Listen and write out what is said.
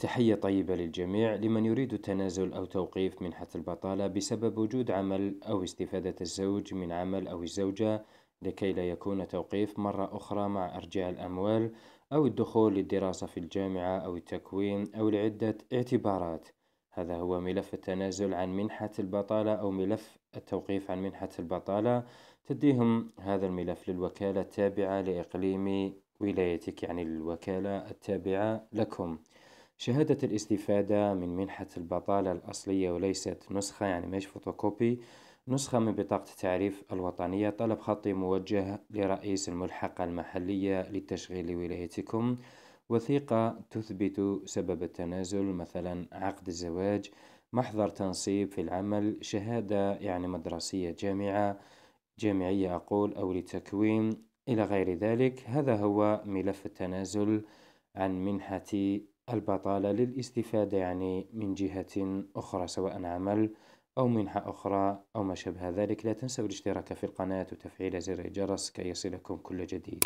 تحية طيبة للجميع لمن يريد التنازل أو توقيف منحة البطالة بسبب وجود عمل أو استفادة الزوج من عمل أو الزوجة لكي لا يكون توقيف مرة أخرى مع أرجاع الأموال أو الدخول للدراسة في الجامعة أو التكوين أو لعدة اعتبارات هذا هو ملف التنازل عن منحة البطالة أو ملف التوقيف عن منحة البطالة تديهم هذا الملف للوكالة التابعة لإقليم ولايتك يعني الوكالة التابعة لكم شهادة الاستفادة من منحة البطالة الأصلية وليست نسخة يعني مش فوتوكوبي نسخة من بطاقة التعريف الوطنية طلب خطي موجه لرئيس الملحقة المحلية لتشغيل ولايتكم وثيقة تثبت سبب التنازل مثلا عقد الزواج محضر تنصيب في العمل شهادة يعني مدرسية جامعة جامعية أقول أو لتكوين إلى غير ذلك هذا هو ملف التنازل عن منحة البطالة للاستفادة يعني من جهة أخرى سواء عمل أو منحة أخرى أو ما شابه ذلك لا تنسوا الاشتراك في القناة وتفعيل زر الجرس كي يصلكم كل جديد